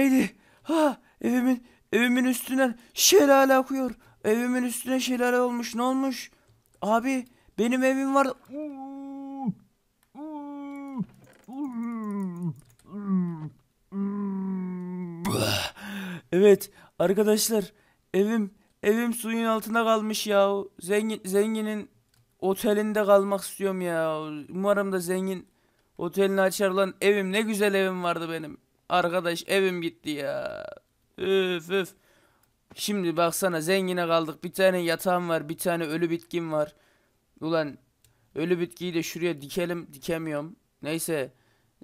Lady, ha evimin evimin üstünden şelale akıyor. Evimin üstüne şelale olmuş. Ne olmuş? Abi benim evim var. Evet arkadaşlar evim evim suyun altında kalmış ya. Zengin zenginin otelinde kalmak istiyorum ya. Umarım da zengin otelini açar lan. Evim ne güzel evim vardı benim. Arkadaş evim gitti ya. Üf üf. Şimdi baksana zengine kaldık. Bir tane yatağım var. Bir tane ölü bitkim var. Ulan ölü bitkiyi de şuraya dikelim. Dikemiyorum. Neyse.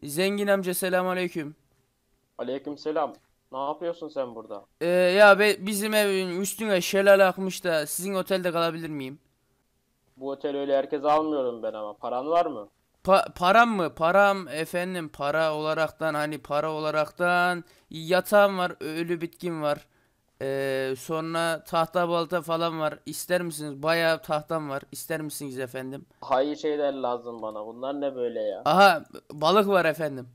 Zengin amca selam aleyküm. Aleyküm selam. Ne yapıyorsun sen burada? Ee, ya be, bizim evin üstüne şelale akmış da sizin otelde kalabilir miyim? Bu otel öyle herkes almıyorum ben ama. Paran var mı? Pa param mı? Param efendim para olaraktan hani para olaraktan yatağım var ölü bitkim var. Ee, sonra tahta balta falan var. İster misiniz? Bayağı tahtam var. İster misiniz efendim? Hayır şeyler lazım bana. Bunlar ne böyle ya? Aha balık var efendim.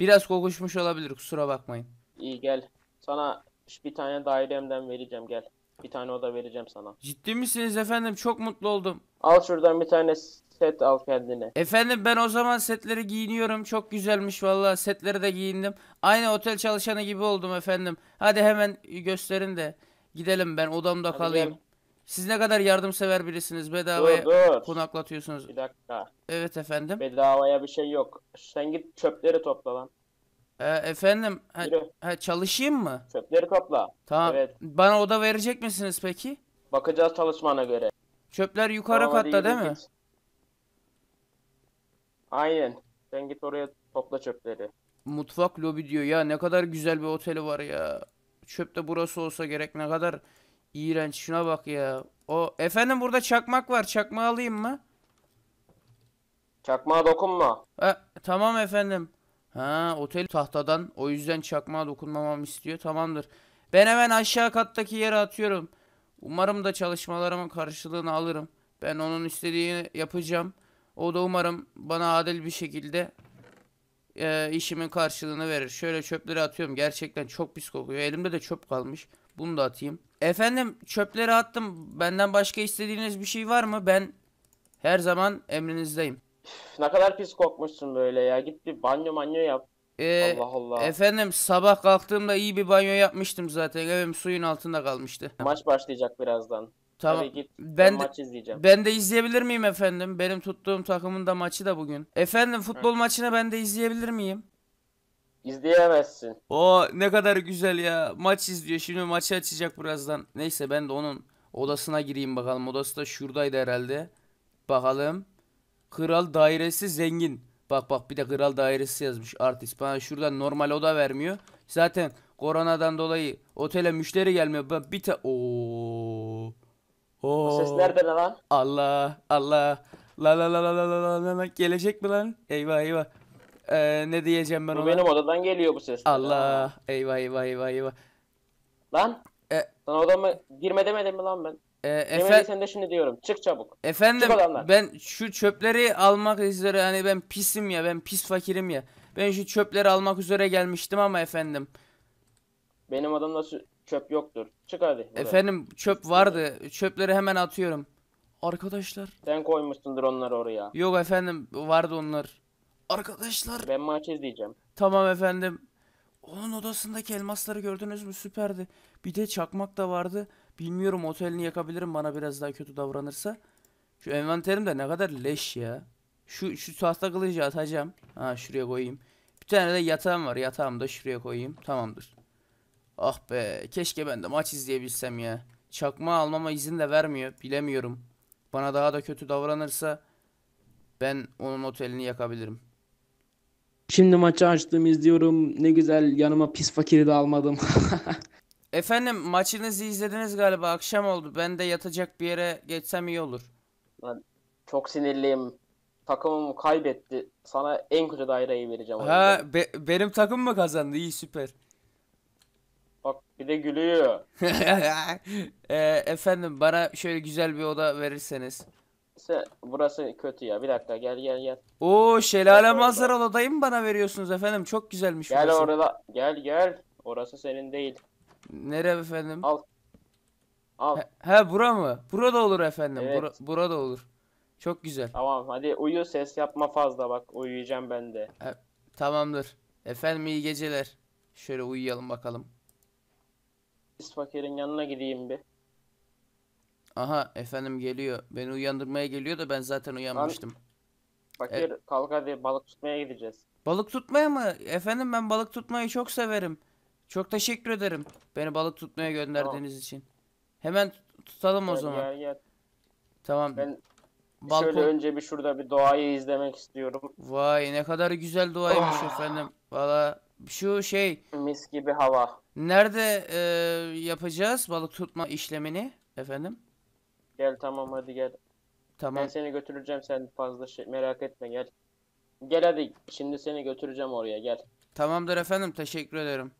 Biraz kokuşmuş olabilir kusura bakmayın. İyi gel. Sana bir tane dairemden vereceğim gel. Bir tane oda vereceğim sana. Ciddi misiniz efendim? Çok mutlu oldum. Al şuradan bir tane set al kendine. Efendim ben o zaman setleri giyiniyorum. Çok güzelmiş vallahi Setleri de giyindim. Aynı otel çalışanı gibi oldum efendim. Hadi hemen gösterin de gidelim ben odamda Hadi kalayım. Gel. Siz ne kadar yardımsever birisiniz. Bedavaya dur, dur. konaklatıyorsunuz. Bir dakika. Evet efendim. Bedavaya bir şey yok. Sen git çöpleri topla lan. E, efendim ha, ha, çalışayım mı? Çöpleri topla. Tamam. Evet. Bana oda verecek misiniz peki? Bakacağız çalışmana göre. Çöpler yukarı Tamam, katta değil yürü mi? git. Aynen. Sen git oraya topla çöpleri. Mutfak lobi diyor ya ne kadar güzel bir oteli var ya. Çöp de burası olsa gerek ne kadar iğrenç şuna bak ya. O efendim burada çakmak var çakmağı alayım mı? Çakmağa dokunma. Ha, tamam efendim. Ha otel tahtadan. O yüzden çakmağa dokunmamamı istiyor. Tamamdır. Ben hemen aşağı kattaki yere atıyorum. Umarım da çalışmalarımın karşılığını alırım. Ben onun istediğini yapacağım. O da umarım bana adil bir şekilde e, işimin karşılığını verir. Şöyle çöpleri atıyorum. Gerçekten çok pis kokuyor. Elimde de çöp kalmış. Bunu da atayım. Efendim çöpleri attım. Benden başka istediğiniz bir şey var mı? Ben her zaman emrinizdeyim. Üf, ne kadar pis kokmuşsun böyle ya. Git bir banyo manyo yap. Ee, Allah Allah. Efendim sabah kalktığımda iyi bir banyo yapmıştım zaten. Evim suyun altında kalmıştı. Maç başlayacak birazdan. Tamam. Hadi git. Ben, ben de, maç izleyeceğim. Ben de izleyebilir miyim efendim? Benim tuttuğum takımın da maçı da bugün. Efendim futbol Hı. maçını ben de izleyebilir miyim? İzleyemezsin. O ne kadar güzel ya. Maç izliyor. Şimdi maçı açacak birazdan. Neyse ben de onun odasına gireyim bakalım. Odası da şuradaydı herhalde. Bakalım. Kral dairesi zengin. Bak bak bir de kral dairesi yazmış artist. Bana şuradan normal oda vermiyor. Zaten koronadan dolayı otele müşteri gelmiyor. Ben bir te... Oo. Oo. O ses nerede lan? Allah Allah. La la la la la la la la gelecek mi lan? Eyvah eyvah. Ee, ne diyeceğim ben bu ona? benim odadan geliyor bu ses. Allah. Eyvah eyvah eyvah eyvah. Lan. E... Sana odama girme demedim mi lan ben? E, efe... sen de şimdi diyorum. Çık çabuk. Efendim Çık ben şu çöpleri almak üzere hani ben pisim ya ben pis fakirim ya. Ben şu çöpleri almak üzere gelmiştim ama efendim. Benim adamda çöp yoktur. Çık hadi. Buradan. Efendim çöp vardı. Çöpleri hemen atıyorum. Arkadaşlar. Sen koymuşsundur onları oraya. Yok efendim vardı onlar. Arkadaşlar. Ben maç izleyeceğim. Tamam efendim. Onun odasındaki elmasları gördünüz mü? Süperdi. Bir de çakmak da vardı. Bilmiyorum otelini yakabilirim bana biraz daha kötü davranırsa. Şu envanterim de ne kadar leş ya. Şu, şu tahta kılıcı atacağım. Ha şuraya koyayım. Bir tane de yatağım var. Yatağımı da şuraya koyayım. Tamamdır. Ah be. Keşke ben de maç izleyebilsem ya. Çakma almama izin de vermiyor. Bilemiyorum. Bana daha da kötü davranırsa ben onun otelini yakabilirim. Şimdi maçı açtım izliyorum. Ne güzel yanıma pis fakiri de almadım. Efendim maçınızı izlediniz galiba akşam oldu. Ben de yatacak bir yere geçsem iyi olur. Ben çok sinirliyim. Takımım kaybetti. Sana en kötü daireyi vereceğim. Ha be benim takım mı kazandı? İyi süper. Bak bir de gülüyor. e, efendim bana şöyle güzel bir oda verirseniz. Se, burası kötü ya. Bir dakika gel gel gel. Oo şelale manzaralı odayı mı bana veriyorsunuz efendim? Çok güzelmiş gel burası. Gel orada gel gel. Orası senin değil. Nere efendim? Al. Al. He, he bura mı? Burada olur efendim. Evet. Bura, burada olur. Çok güzel. Tamam hadi uyu ses yapma fazla bak uyuyacağım ben de. He, tamamdır. Efendim iyi geceler. Şöyle uyuyalım bakalım. Biz fakirin yanına gideyim bir. Aha efendim geliyor. Beni uyandırmaya geliyor da ben zaten uyanmıştım. Lan, fakir e kalk hadi balık tutmaya gideceğiz. Balık tutmaya mı? Efendim ben balık tutmayı çok severim. Çok teşekkür ederim. Beni balık tutmaya gönderdiğiniz tamam. için. Hemen tutalım gel, o zaman. Gel, gel. Tamam. Ben Balkon... şöyle önce bir şurada bir doğayı izlemek istiyorum. Vay ne kadar güzel doğaymış oh. efendim. Valla şu şey. Mis gibi hava. Nerede e, yapacağız balık tutma işlemini efendim? Gel tamam hadi gel. Tamam. Ben seni götüreceğim sen fazla şey merak etme gel. Gel hadi şimdi seni götüreceğim oraya gel. Tamamdır efendim teşekkür ederim.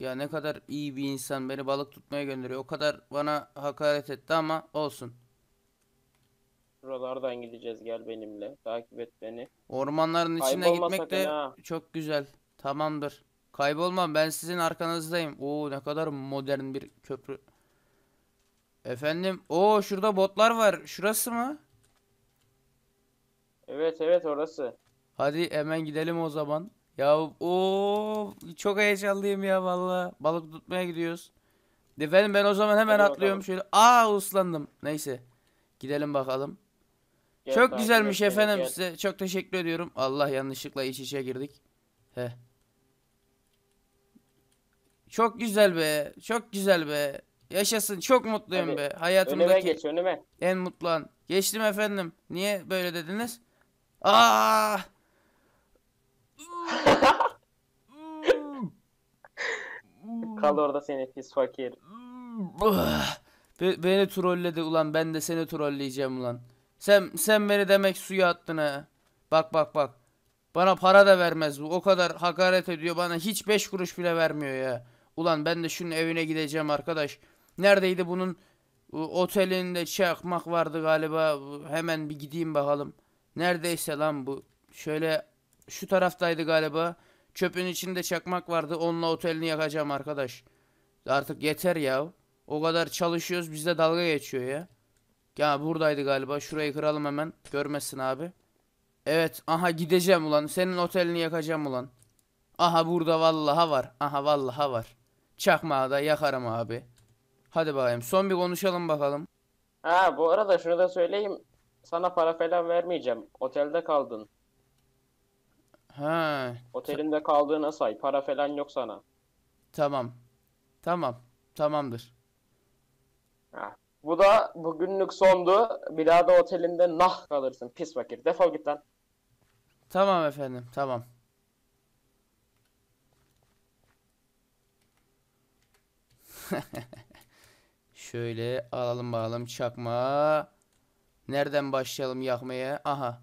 Ya ne kadar iyi bir insan beni balık tutmaya gönderiyor. O kadar bana hakaret etti ama olsun. Buralardan gideceğiz gel benimle. Takip et beni. Ormanların içine gitmek de ha. çok güzel. Tamamdır. Kaybolmam ben sizin arkanızdayım. Oo ne kadar modern bir köprü. Efendim. Oo şurada botlar var. Şurası mı? Evet evet orası. Hadi hemen gidelim o zaman. Ya o çok heyecanlıyım ya valla. Balık tutmaya gidiyoruz. Efendim ben o zaman hemen Hadi atlıyorum bakalım. şöyle. Aa uslandım. Neyse. Gidelim bakalım. Gel, çok güzelmiş gel, efendim gel. size. Çok teşekkür ediyorum. Allah yanlışlıkla iç içe girdik. He. Çok güzel be. Çok güzel be. Yaşasın. Çok mutluyum Hadi. be. Hayatımdaki önüme geç, önüme. en mutlu an. Geçtim efendim. Niye böyle dediniz? Aa! Kal orada seni pis fakir. Be- beni trolledi ulan ben de seni trolleyeceğim ulan. Sen sen beni demek suya attın ha. Bak bak bak. Bana para da vermez bu. O kadar hakaret ediyor bana. Hiç 5 kuruş bile vermiyor ya. Ulan ben de şunun evine gideceğim arkadaş. Neredeydi bunun otelinde çakmak vardı galiba. Hemen bir gideyim bakalım. Neredeyse lan bu. Şöyle şu taraftaydı galiba. Çöpün içinde çakmak vardı. Onunla otelini yakacağım arkadaş. Artık yeter ya. O kadar çalışıyoruz bizde dalga geçiyor ya. Ya buradaydı galiba. Şurayı kıralım hemen. Görmesin abi. Evet. Aha gideceğim ulan. Senin otelini yakacağım ulan. Aha burada vallaha var. Aha vallaha var. Çakmağı da yakarım abi. Hadi bakayım. Son bir konuşalım bakalım. Ha bu arada şunu da söyleyeyim. Sana para falan vermeyeceğim. Otelde kaldın. Ha. Otelinde kaldığına say. Para falan yok sana. Tamam. Tamam. Tamamdır. Ha. Bu da bugünlük sondu. Bir daha da otelinde nah kalırsın. Pis vakit. Defol git lan. Tamam efendim. Tamam. Şöyle alalım bakalım çakma. Nereden başlayalım yakmaya? Aha.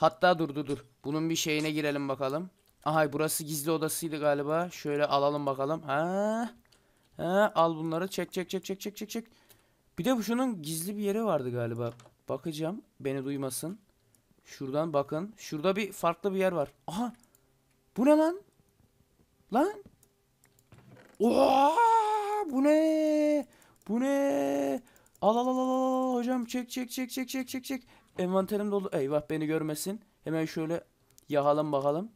Hatta dur dur dur. Bunun bir şeyine girelim bakalım. Aha burası gizli odasıydı galiba. Şöyle alalım bakalım. Ha. Ha al bunları. Çek çek çek çek çek çek çek. Bir de bu şunun gizli bir yeri vardı galiba. Bakacağım. Beni duymasın. Şuradan bakın. Şurada bir farklı bir yer var. Aha. Bu ne lan? Lan. Oha! Bu ne? Bu ne? Al al al al al hocam çek çek çek çek çek çek çek. Envanterim dolu. Eyvah beni görmesin. Hemen şöyle yakalım bakalım.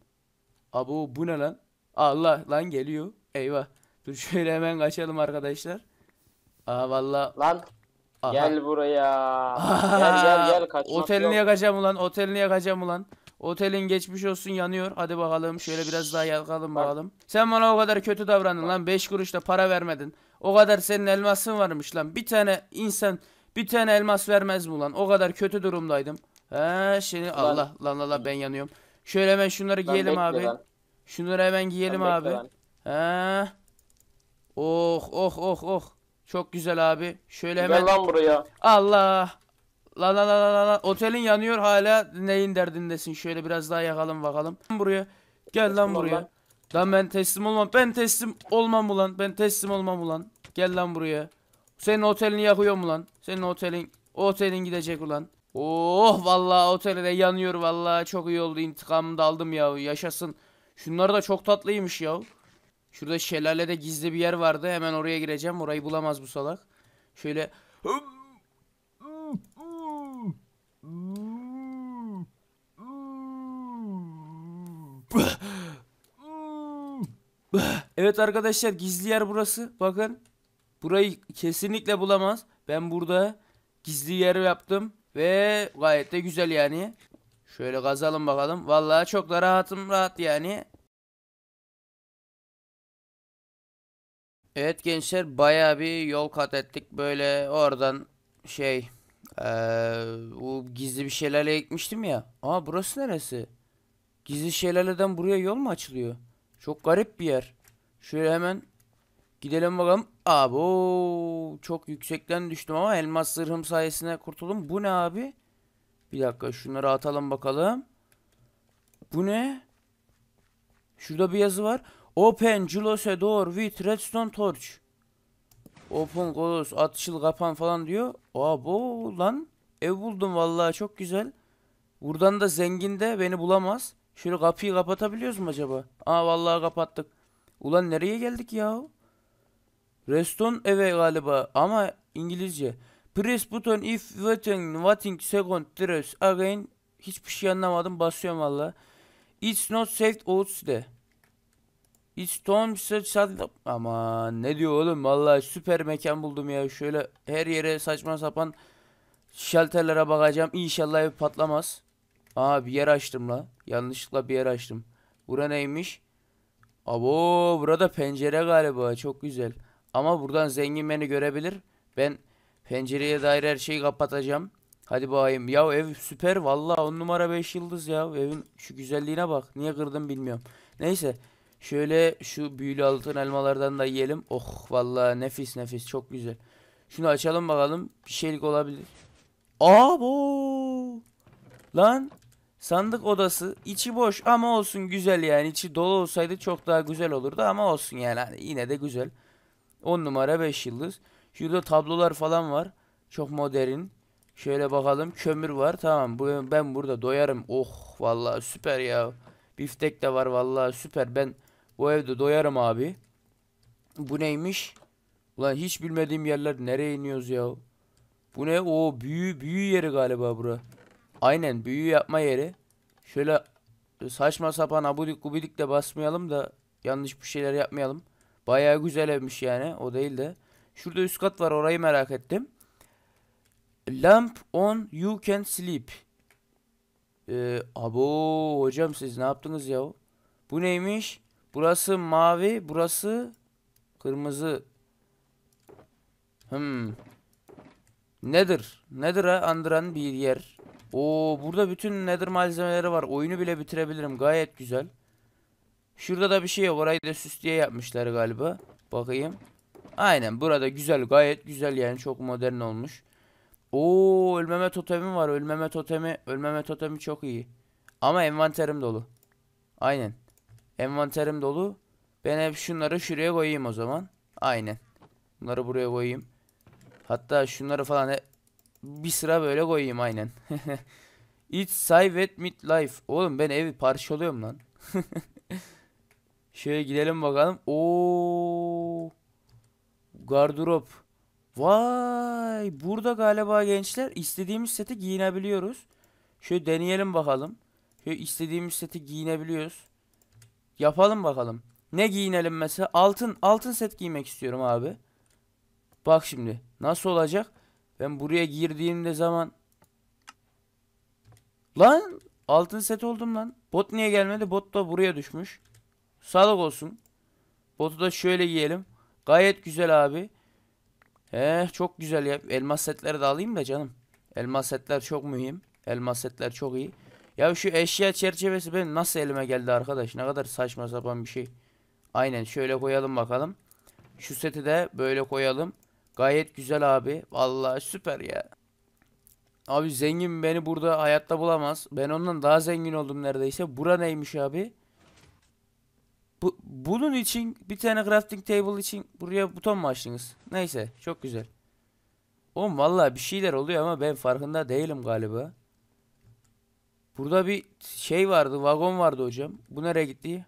Abu bu ne lan? Allah lan geliyor. Eyvah. Dur şöyle hemen kaçalım arkadaşlar. Aa valla. Lan Aha. gel buraya. gel gel gel kaçmak Otelini yok. yakacağım ulan. Otelini yakacağım ulan. Otelin geçmiş olsun yanıyor. Hadi bakalım şöyle biraz daha yakalım bakalım. Sen bana o kadar kötü davrandın lan. 5 kuruşla para vermedin. O kadar senin elmasın varmış lan. Bir tane insan bir tane elmas vermez mi lan? O kadar kötü durumdaydım. He şimdi lan. Allah lan Allah ben yanıyorum. Şöyle hemen şunları lan giyelim abi. Lan. Şunları hemen giyelim lan abi. Lan. He. Oh oh oh oh. Çok güzel abi. Şöyle hemen. Gel lan buraya. Allah. La la la la la. Otelin yanıyor hala neyin derdindesin. Şöyle biraz daha yakalım bakalım. Buraya. Gel lan buraya. Lan ben teslim olmam. Ben teslim olmam ulan. Ben teslim olmam ulan. Gel lan buraya. Senin otelini mu lan. Senin otelin otelin gidecek ulan. Oh vallahi otelde yanıyor vallahi çok iyi oldu intikamımı da aldım ya yaşasın. Şunlar da çok tatlıymış ya. Şurada şelalede gizli bir yer vardı hemen oraya gireceğim orayı bulamaz bu salak. Şöyle Evet arkadaşlar gizli yer burası bakın. Burayı kesinlikle bulamaz. Ben burada gizli yer yaptım. Ve gayet de güzel yani. Şöyle kazalım bakalım. Vallahi çok da rahatım rahat yani. Evet gençler baya bir yol kat ettik. Böyle oradan şey ee, o gizli bir şelaleye gitmiştim ya. Aa burası neresi? Gizli şelaleden buraya yol mu açılıyor? Çok garip bir yer. Şöyle hemen gidelim bakalım. Abi o çok yüksekten düştüm ama elmas zırhım sayesinde kurtuldum. Bu ne abi? Bir dakika şunları atalım bakalım. Bu ne? Şurada bir yazı var. Open Julose door with redstone torch. Open close atışıl kapan falan diyor. Abo lan ev buldum vallahi çok güzel. Buradan da zengin de beni bulamaz. Şöyle kapıyı kapatabiliyoruz mu acaba? Aa vallahi kapattık. Ulan nereye geldik ya? Reston eve galiba ama İngilizce. Press button if waiting, waiting second dress again. Hiçbir şey anlamadım basıyorum valla. It's not safe outside. It's It's Tom Sutton. Ama ne diyor oğlum valla süper mekan buldum ya. Şöyle her yere saçma sapan şelterlere bakacağım. İnşallah ev patlamaz. Aa bir yer açtım la. Yanlışlıkla bir yer açtım. Bura neymiş? Abo burada pencere galiba çok güzel. Ama buradan zengin beni görebilir. Ben pencereye dair her şeyi kapatacağım. Hadi bayım. Ya ev süper. Valla on numara 5 yıldız ya. Evin şu güzelliğine bak. Niye kırdım bilmiyorum. Neyse. Şöyle şu büyülü altın elmalardan da yiyelim. Oh valla nefis nefis. Çok güzel. Şunu açalım bakalım. Bir şeylik olabilir. Aa bu. Lan. Sandık odası. içi boş ama olsun güzel yani. İçi dolu olsaydı çok daha güzel olurdu ama olsun yani. Hani yine de güzel. 10 numara 5 yıldız. Şurada tablolar falan var. Çok modern. Şöyle bakalım kömür var. Tamam bu, ben burada doyarım. Oh vallahi süper ya. Biftek de var vallahi süper. Ben bu evde doyarım abi. Bu neymiş? Ulan hiç bilmediğim yerler nereye iniyoruz ya? Bu ne? O büyü büyü yeri galiba bura. Aynen büyü yapma yeri. Şöyle saçma sapan abudik gubidik de basmayalım da yanlış bir şeyler yapmayalım. Bayağı güzel evmiş yani. O değil de. Şurada üst kat var. Orayı merak ettim. Lamp on you can sleep. Ee, abo hocam siz ne yaptınız ya? Bu neymiş? Burası mavi. Burası kırmızı. Hmm. Nedir? Nedir ha? Andıran bir yer. Oo burada bütün nether malzemeleri var. Oyunu bile bitirebilirim. Gayet güzel. Şurada da bir şey var, Orayı da süs diye yapmışlar galiba. Bakayım. Aynen burada güzel gayet güzel yani çok modern olmuş. Oo ölmeme totemi var. Ölmeme totemi, ölmeme totemi çok iyi. Ama envanterim dolu. Aynen. Envanterim dolu. Ben hep şunları şuraya koyayım o zaman. Aynen. Bunları buraya koyayım. Hatta şunları falan hep bir sıra böyle koyayım aynen. It's save at mid life. Oğlum ben evi parçalıyorum lan. Şöyle gidelim bakalım. Oo. Gardırop. Vay. Burada galiba gençler istediğimiz seti giyinebiliyoruz. Şöyle deneyelim bakalım. Şöyle istediğimiz seti giyinebiliyoruz. Yapalım bakalım. Ne giyinelim mesela? Altın altın set giymek istiyorum abi. Bak şimdi. Nasıl olacak? Ben buraya girdiğimde zaman Lan altın set oldum lan. Bot niye gelmedi? Bot da buraya düşmüş. Sağlık olsun. Botu da şöyle giyelim. Gayet güzel abi. He eh, çok güzel ya. Elmas setleri de alayım da canım. Elmas setler çok mühim. Elmas setler çok iyi. Ya şu eşya çerçevesi benim nasıl elime geldi arkadaş? Ne kadar saçma sapan bir şey. Aynen şöyle koyalım bakalım. Şu seti de böyle koyalım. Gayet güzel abi. Vallahi süper ya. Abi zengin beni burada hayatta bulamaz. Ben ondan daha zengin oldum neredeyse. Bura neymiş abi? Bu, bunun için bir tane crafting table için buraya buton mu açtınız? Neyse çok güzel. Oğlum valla bir şeyler oluyor ama ben farkında değilim galiba. Burada bir şey vardı vagon vardı hocam. Bu nereye gitti?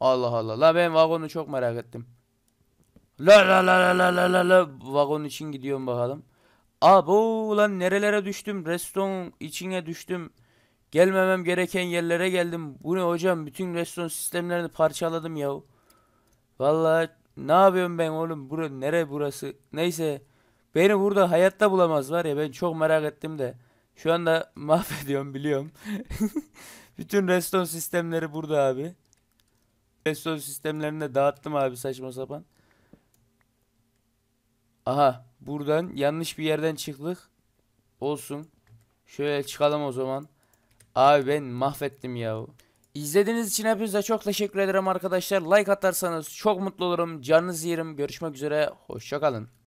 Allah Allah. La ben vagonu çok merak ettim. La la la la la la la la. Vagon için gidiyorum bakalım. Abo ulan nerelere düştüm. Reston içine düştüm. Gelmemem gereken yerlere geldim. Bu ne hocam? Bütün restoran sistemlerini parçaladım ya. Vallahi ne yapıyorum ben oğlum? Bura nere burası? Neyse. Beni burada hayatta bulamaz var ya ben çok merak ettim de. Şu anda mahvediyorum biliyorum. Bütün restoran sistemleri burada abi. Restoran sistemlerini de dağıttım abi saçma sapan. Aha buradan yanlış bir yerden çıktık. Olsun. Şöyle çıkalım o zaman. Abi ben mahvettim ya. İzlediğiniz için hepinize çok teşekkür ederim arkadaşlar. Like atarsanız çok mutlu olurum. Canınızı yerim. Görüşmek üzere. Hoşçakalın.